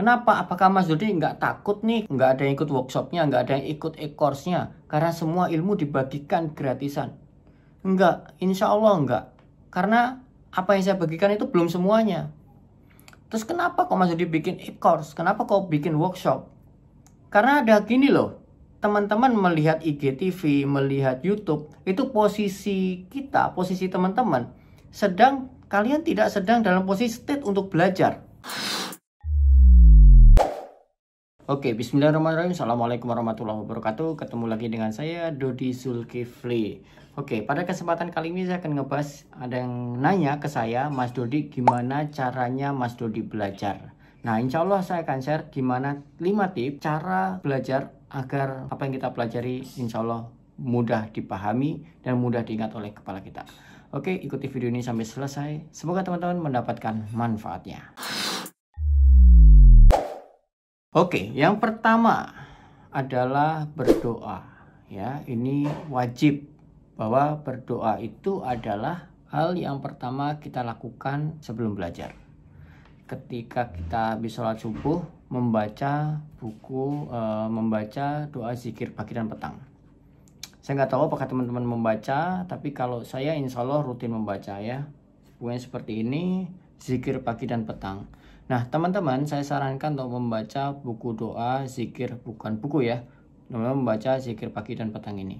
Kenapa? Apakah Mas Dodi nggak takut nih? Nggak ada yang ikut workshopnya, nggak ada yang ikut e-course-nya. Karena semua ilmu dibagikan gratisan. Enggak, insya Allah enggak. Karena apa yang saya bagikan itu belum semuanya. Terus kenapa kok Mas Dodi bikin e-course? Kenapa kok bikin workshop? Karena ada gini loh, teman-teman melihat IGTV, melihat YouTube, itu posisi kita, posisi teman-teman, sedang kalian tidak sedang dalam posisi state untuk belajar. Oke, bismillahirrahmanirrahim. Assalamualaikum warahmatullahi wabarakatuh. Ketemu lagi dengan saya Dodi Zulkifli. Oke, pada kesempatan kali ini saya akan ngebahas ada yang nanya ke saya, Mas Dodi gimana caranya Mas Dodi belajar. Nah, insya Allah saya akan share gimana 5 tip cara belajar agar apa yang kita pelajari insya Allah mudah dipahami dan mudah diingat oleh kepala kita. Oke, ikuti video ini sampai selesai. Semoga teman-teman mendapatkan manfaatnya. Oke, yang pertama adalah berdoa. Ya, ini wajib bahwa berdoa itu adalah hal yang pertama kita lakukan sebelum belajar. Ketika kita habis sholat subuh, membaca buku, e, membaca doa zikir pagi dan petang. Saya nggak tahu apakah teman-teman membaca, tapi kalau saya insya Allah rutin membaca ya. Bukan seperti ini, zikir pagi dan petang Nah, teman-teman, saya sarankan untuk membaca buku doa, zikir, bukan buku ya. teman membaca zikir pagi dan petang ini.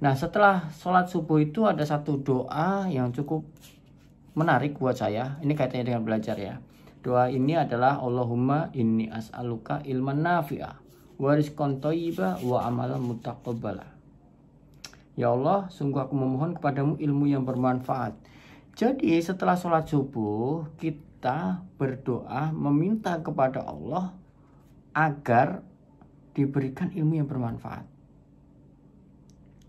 Nah, setelah sholat subuh itu ada satu doa yang cukup menarik buat saya. Ini kaitannya dengan belajar ya. Doa ini adalah Allahumma inni as'aluka ilman nafi'ah waris kontoiba wa amalan mutakobala. Ya Allah, sungguh aku memohon kepadamu ilmu yang bermanfaat jadi setelah sholat subuh kita berdoa meminta kepada Allah agar diberikan ilmu yang bermanfaat.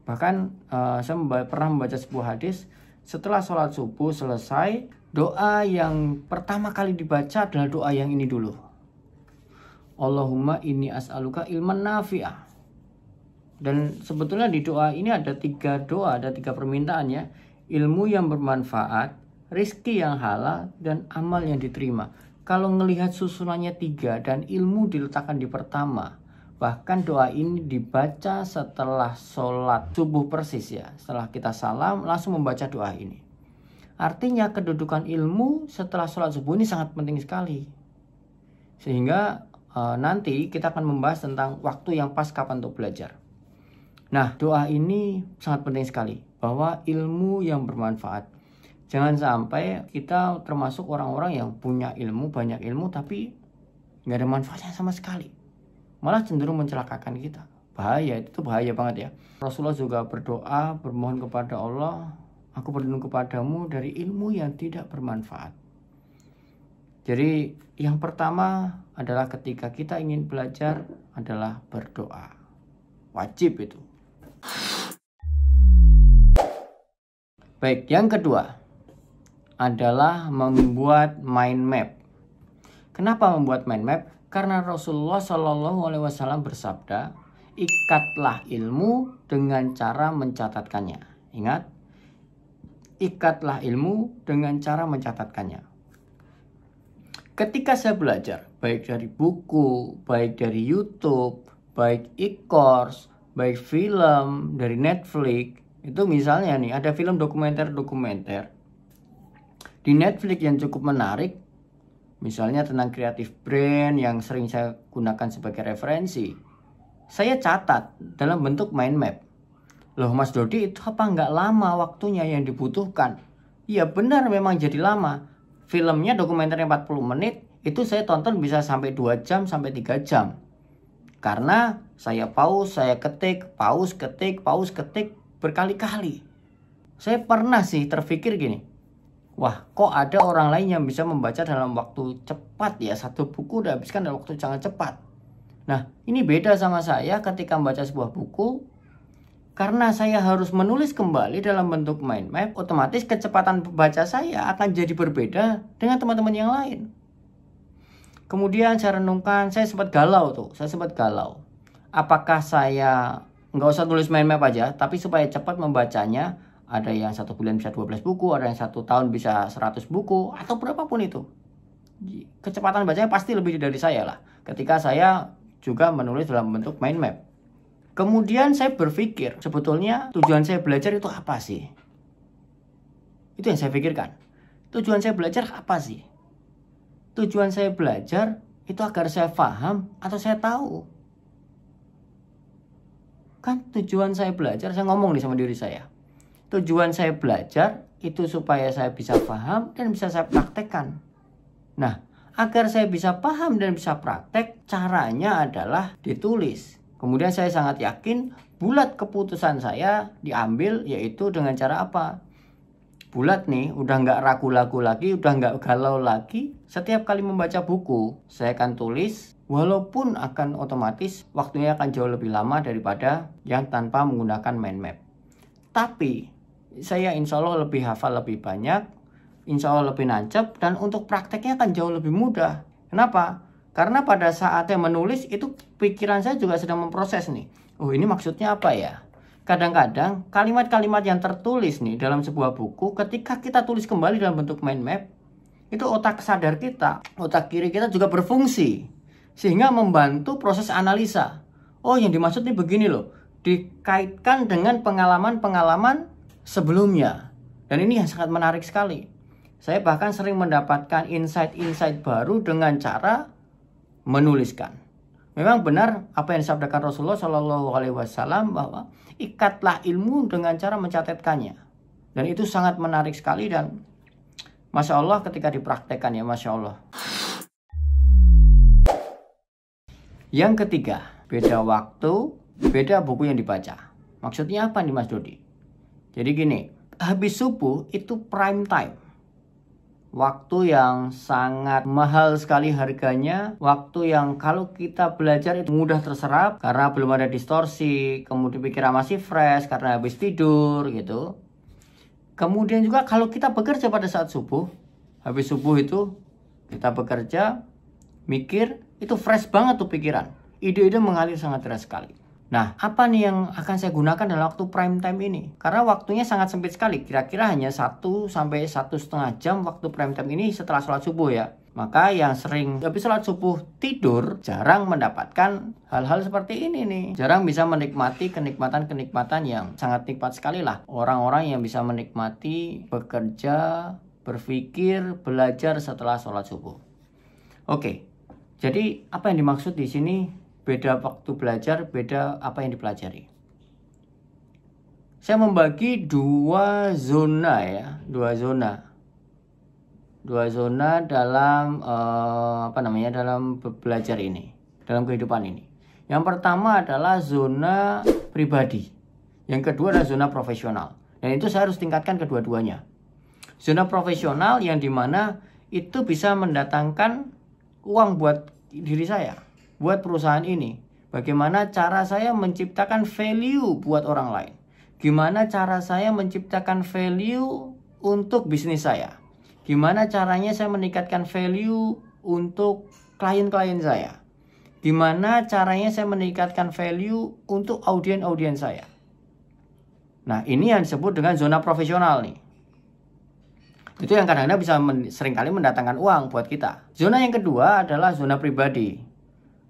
Bahkan eh, saya pernah membaca sebuah hadis setelah sholat subuh selesai doa yang pertama kali dibaca adalah doa yang ini dulu. Allahumma ini as'aluka ilman nafi'ah. Dan sebetulnya di doa ini ada tiga doa, ada tiga permintaan ya ilmu yang bermanfaat, rizki yang halal, dan amal yang diterima. Kalau melihat susunannya tiga dan ilmu diletakkan di pertama, bahkan doa ini dibaca setelah sholat subuh persis ya. Setelah kita salam, langsung membaca doa ini. Artinya kedudukan ilmu setelah sholat subuh ini sangat penting sekali. Sehingga e, nanti kita akan membahas tentang waktu yang pas kapan untuk belajar. Nah, doa ini sangat penting sekali bahwa ilmu yang bermanfaat. Jangan sampai kita termasuk orang-orang yang punya ilmu, banyak ilmu, tapi nggak ada manfaatnya sama sekali. Malah cenderung mencelakakan kita. Bahaya, itu bahaya banget ya. Rasulullah juga berdoa, bermohon kepada Allah, aku berlindung kepadamu dari ilmu yang tidak bermanfaat. Jadi yang pertama adalah ketika kita ingin belajar adalah berdoa. Wajib itu. Baik, yang kedua adalah membuat mind map. Kenapa membuat mind map? Karena Rasulullah Shallallahu Alaihi Wasallam bersabda, ikatlah ilmu dengan cara mencatatkannya. Ingat, ikatlah ilmu dengan cara mencatatkannya. Ketika saya belajar, baik dari buku, baik dari YouTube, baik e-course, baik film, dari Netflix, itu misalnya nih, ada film dokumenter-dokumenter di Netflix yang cukup menarik, misalnya tentang kreatif brand yang sering saya gunakan sebagai referensi. Saya catat dalam bentuk mind map. Loh Mas Dodi itu apa nggak lama waktunya yang dibutuhkan? ya benar memang jadi lama. Filmnya dokumenternya 40 menit, itu saya tonton bisa sampai 2 jam sampai 3 jam. Karena saya pause, saya ketik, pause, ketik, pause, ketik, berkali-kali. Saya pernah sih terpikir gini, wah kok ada orang lain yang bisa membaca dalam waktu cepat ya, satu buku udah habiskan dalam waktu sangat cepat. Nah, ini beda sama saya ketika membaca sebuah buku, karena saya harus menulis kembali dalam bentuk mind map, otomatis kecepatan pembaca saya akan jadi berbeda dengan teman-teman yang lain. Kemudian saya renungkan, saya sempat galau tuh, saya sempat galau. Apakah saya nggak usah tulis mind map aja, tapi supaya cepat membacanya, ada yang satu bulan bisa 12 buku, ada yang satu tahun bisa 100 buku, atau berapapun itu. Kecepatan bacanya pasti lebih dari saya lah, ketika saya juga menulis dalam bentuk mind map. Kemudian saya berpikir, sebetulnya tujuan saya belajar itu apa sih? Itu yang saya pikirkan. Tujuan saya belajar apa sih? Tujuan saya belajar itu agar saya paham atau saya tahu kan tujuan saya belajar saya ngomong nih sama diri saya tujuan saya belajar itu supaya saya bisa paham dan bisa saya praktekkan nah agar saya bisa paham dan bisa praktek caranya adalah ditulis kemudian saya sangat yakin bulat keputusan saya diambil yaitu dengan cara apa bulat nih, udah nggak ragu-ragu lagi, udah nggak galau lagi, setiap kali membaca buku, saya akan tulis, walaupun akan otomatis waktunya akan jauh lebih lama daripada yang tanpa menggunakan mind map. Tapi, saya insya Allah lebih hafal lebih banyak, insya Allah lebih nancep, dan untuk prakteknya akan jauh lebih mudah. Kenapa? Karena pada saatnya menulis itu pikiran saya juga sedang memproses nih. Oh ini maksudnya apa ya? kadang-kadang kalimat-kalimat yang tertulis nih dalam sebuah buku ketika kita tulis kembali dalam bentuk mind map itu otak sadar kita, otak kiri kita juga berfungsi sehingga membantu proses analisa. Oh, yang dimaksud nih begini loh, dikaitkan dengan pengalaman-pengalaman sebelumnya. Dan ini yang sangat menarik sekali. Saya bahkan sering mendapatkan insight-insight baru dengan cara menuliskan. Memang benar apa yang disabdakan Rasulullah Shallallahu Alaihi Wasallam bahwa ikatlah ilmu dengan cara mencatatkannya. Dan itu sangat menarik sekali dan masya Allah ketika dipraktekkan ya masya Allah. Yang ketiga, beda waktu, beda buku yang dibaca. Maksudnya apa nih Mas Dodi? Jadi gini, habis subuh itu prime time waktu yang sangat mahal sekali harganya waktu yang kalau kita belajar itu mudah terserap karena belum ada distorsi kemudian pikiran masih fresh karena habis tidur gitu kemudian juga kalau kita bekerja pada saat subuh habis subuh itu kita bekerja mikir itu fresh banget tuh pikiran ide-ide mengalir sangat deras sekali Nah, apa nih yang akan saya gunakan dalam waktu prime time ini? Karena waktunya sangat sempit sekali, kira-kira hanya 1 sampai satu setengah jam waktu prime time ini setelah sholat subuh ya. Maka yang sering tapi sholat subuh tidur jarang mendapatkan hal-hal seperti ini nih. Jarang bisa menikmati kenikmatan-kenikmatan yang sangat nikmat sekali lah. Orang-orang yang bisa menikmati bekerja, berpikir, belajar setelah sholat subuh. Oke, jadi apa yang dimaksud di sini beda waktu belajar, beda apa yang dipelajari. Saya membagi dua zona ya, dua zona. Dua zona dalam eh, apa namanya? dalam belajar ini, dalam kehidupan ini. Yang pertama adalah zona pribadi. Yang kedua adalah zona profesional. Dan itu saya harus tingkatkan kedua-duanya. Zona profesional yang dimana itu bisa mendatangkan uang buat diri saya buat perusahaan ini. Bagaimana cara saya menciptakan value buat orang lain? Gimana cara saya menciptakan value untuk bisnis saya? Gimana caranya saya meningkatkan value untuk klien-klien saya? Gimana caranya saya meningkatkan value untuk audien-audien saya? Nah, ini yang disebut dengan zona profesional nih. Itu yang kadang-kadang bisa men seringkali mendatangkan uang buat kita. Zona yang kedua adalah zona pribadi.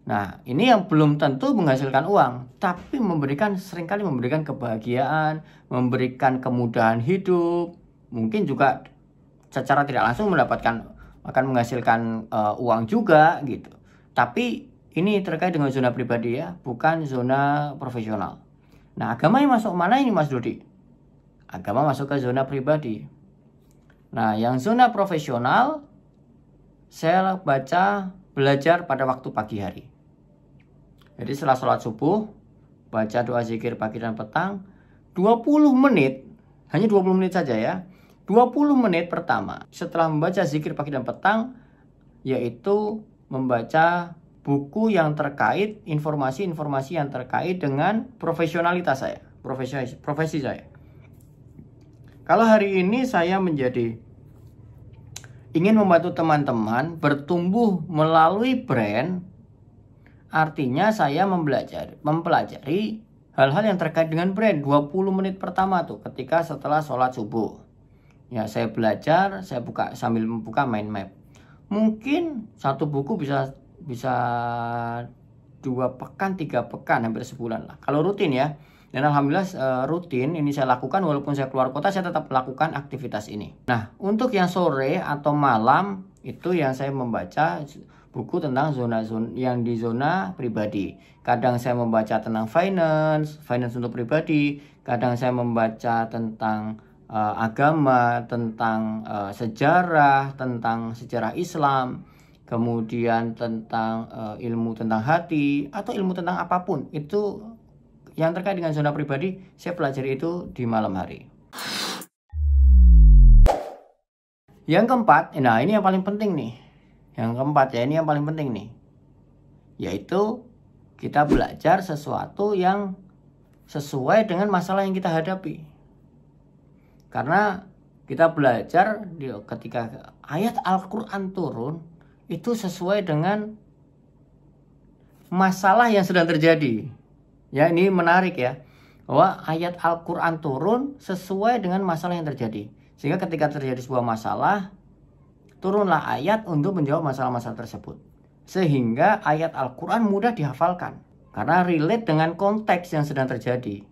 Nah, ini yang belum tentu menghasilkan uang, tapi memberikan seringkali memberikan kebahagiaan, memberikan kemudahan hidup, mungkin juga secara tidak langsung mendapatkan akan menghasilkan uh, uang juga gitu. Tapi ini terkait dengan zona pribadi ya, bukan zona profesional. Nah, agama yang masuk mana ini Mas Dodi? Agama masuk ke zona pribadi. Nah, yang zona profesional saya baca belajar pada waktu pagi hari. Jadi setelah sholat subuh, baca doa zikir pagi dan petang, 20 menit, hanya 20 menit saja ya, 20 menit pertama setelah membaca zikir pagi dan petang, yaitu membaca buku yang terkait, informasi-informasi yang terkait dengan profesionalitas saya, profesi, profesi saya. Kalau hari ini saya menjadi ingin membantu teman-teman bertumbuh melalui brand, Artinya saya mempelajari, mempelajari hal-hal yang terkait dengan brand 20 menit pertama tuh ketika setelah sholat subuh. Ya saya belajar, saya buka sambil membuka mind map. Mungkin satu buku bisa bisa dua pekan, tiga pekan, hampir sebulan lah. Kalau rutin ya. Dan alhamdulillah eh, rutin ini saya lakukan walaupun saya keluar kota saya tetap lakukan aktivitas ini. Nah, untuk yang sore atau malam itu yang saya membaca buku tentang zona zona yang di zona pribadi. Kadang saya membaca tentang finance, finance untuk pribadi, kadang saya membaca tentang uh, agama, tentang uh, sejarah, tentang sejarah Islam, kemudian tentang uh, ilmu tentang hati atau ilmu tentang apapun. Itu yang terkait dengan zona pribadi, saya pelajari itu di malam hari. Yang keempat, nah ini yang paling penting nih yang keempat ya ini yang paling penting nih. Yaitu kita belajar sesuatu yang sesuai dengan masalah yang kita hadapi. Karena kita belajar ketika ayat Al-Quran turun itu sesuai dengan masalah yang sedang terjadi. Ya ini menarik ya bahwa ayat Al-Quran turun sesuai dengan masalah yang terjadi. Sehingga ketika terjadi sebuah masalah turunlah ayat untuk menjawab masalah-masalah tersebut. Sehingga ayat Al-Quran mudah dihafalkan. Karena relate dengan konteks yang sedang terjadi.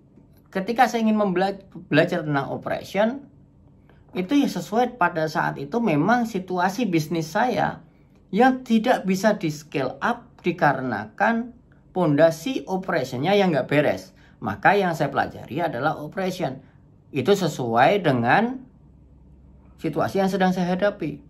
Ketika saya ingin membelajar belajar tentang operation, itu ya sesuai pada saat itu memang situasi bisnis saya yang tidak bisa di scale up dikarenakan pondasi operationnya yang nggak beres. Maka yang saya pelajari adalah operation. Itu sesuai dengan situasi yang sedang saya hadapi.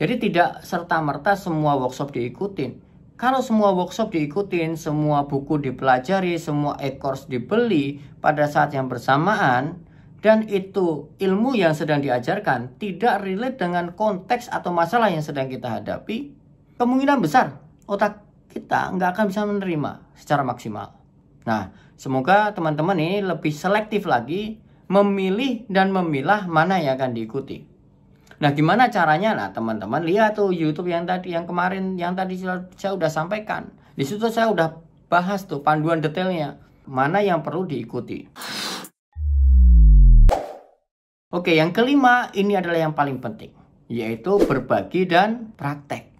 Jadi tidak serta-merta semua workshop diikutin. Kalau semua workshop diikutin, semua buku dipelajari, semua e-course dibeli pada saat yang bersamaan, dan itu ilmu yang sedang diajarkan tidak relate dengan konteks atau masalah yang sedang kita hadapi, kemungkinan besar otak kita nggak akan bisa menerima secara maksimal. Nah, semoga teman-teman ini lebih selektif lagi memilih dan memilah mana yang akan diikuti. Nah, gimana caranya? Nah, teman-teman lihat tuh YouTube yang tadi yang kemarin yang tadi saya sudah sampaikan. Di situ saya udah bahas tuh panduan detailnya mana yang perlu diikuti. Oke, yang kelima ini adalah yang paling penting, yaitu berbagi dan praktek.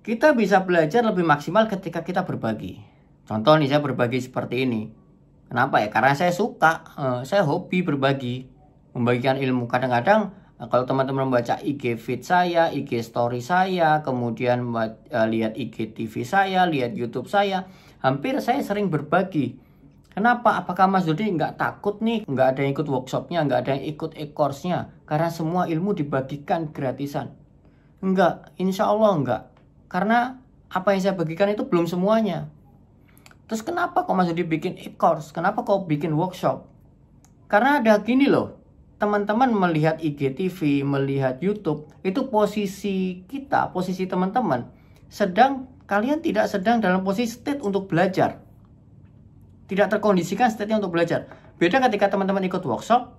Kita bisa belajar lebih maksimal ketika kita berbagi. Contoh nih saya berbagi seperti ini. Kenapa ya? Karena saya suka, eh, saya hobi berbagi, membagikan ilmu. Kadang-kadang Nah, kalau teman-teman membaca IG feed saya, IG story saya, kemudian uh, lihat IG TV saya, lihat YouTube saya, hampir saya sering berbagi. Kenapa? Apakah Mas Dodi nggak takut nih? Nggak ada yang ikut workshopnya, nggak ada yang ikut e-course-nya. Karena semua ilmu dibagikan gratisan. Nggak, insya Allah nggak. Karena apa yang saya bagikan itu belum semuanya. Terus kenapa kok Mas Dodi bikin e-course? Kenapa kok bikin workshop? Karena ada gini loh, teman-teman melihat IGTV, melihat YouTube, itu posisi kita, posisi teman-teman sedang kalian tidak sedang dalam posisi state untuk belajar. Tidak terkondisikan state-nya untuk belajar. Beda ketika teman-teman ikut workshop,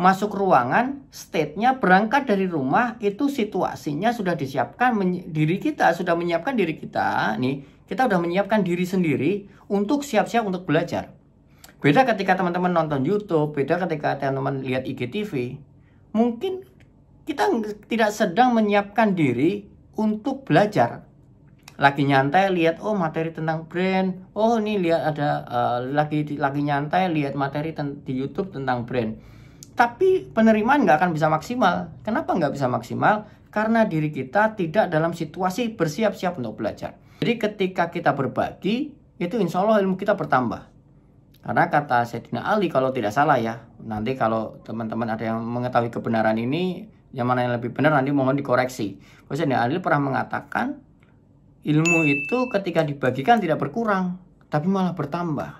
masuk ruangan, state-nya berangkat dari rumah, itu situasinya sudah disiapkan diri kita, sudah menyiapkan diri kita. Nih, kita sudah menyiapkan diri sendiri untuk siap-siap untuk belajar. Beda ketika teman-teman nonton YouTube, beda ketika teman-teman lihat IGTV, mungkin kita tidak sedang menyiapkan diri untuk belajar. Lagi nyantai lihat oh materi tentang brand, oh ini lihat ada uh, lagi lagi nyantai lihat materi di YouTube tentang brand. Tapi penerimaan nggak akan bisa maksimal. Kenapa nggak bisa maksimal? Karena diri kita tidak dalam situasi bersiap-siap untuk belajar. Jadi ketika kita berbagi, itu insya Allah ilmu kita bertambah. Karena kata Sayyidina Ali kalau tidak salah ya, nanti kalau teman-teman ada yang mengetahui kebenaran ini, yang mana yang lebih benar nanti mohon dikoreksi. Bahwa Sayyidina Ali pernah mengatakan, ilmu itu ketika dibagikan tidak berkurang, tapi malah bertambah.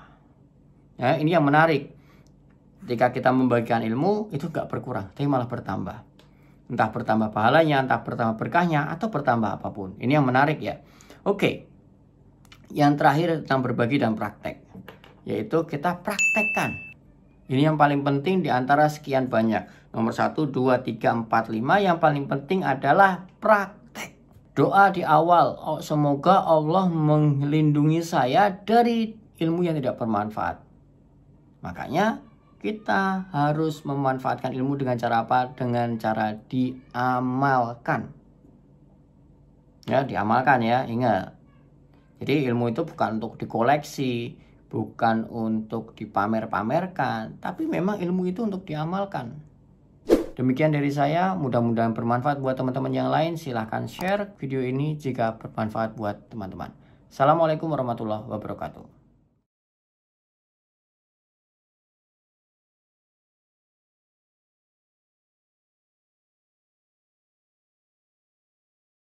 Ya, ini yang menarik. Ketika kita membagikan ilmu, itu tidak berkurang, tapi malah bertambah. Entah bertambah pahalanya, entah bertambah berkahnya, atau bertambah apapun. Ini yang menarik ya. Oke, yang terakhir tentang berbagi dan praktek yaitu kita praktekkan. Ini yang paling penting di antara sekian banyak. Nomor 1, 2, 3, 4, 5 yang paling penting adalah praktek. Doa di awal, oh, semoga Allah melindungi saya dari ilmu yang tidak bermanfaat. Makanya kita harus memanfaatkan ilmu dengan cara apa? Dengan cara diamalkan. Ya, diamalkan ya, ingat. Jadi ilmu itu bukan untuk dikoleksi, bukan untuk dipamer-pamerkan, tapi memang ilmu itu untuk diamalkan. Demikian dari saya, mudah-mudahan bermanfaat buat teman-teman yang lain. Silahkan share video ini jika bermanfaat buat teman-teman. Assalamualaikum warahmatullahi wabarakatuh.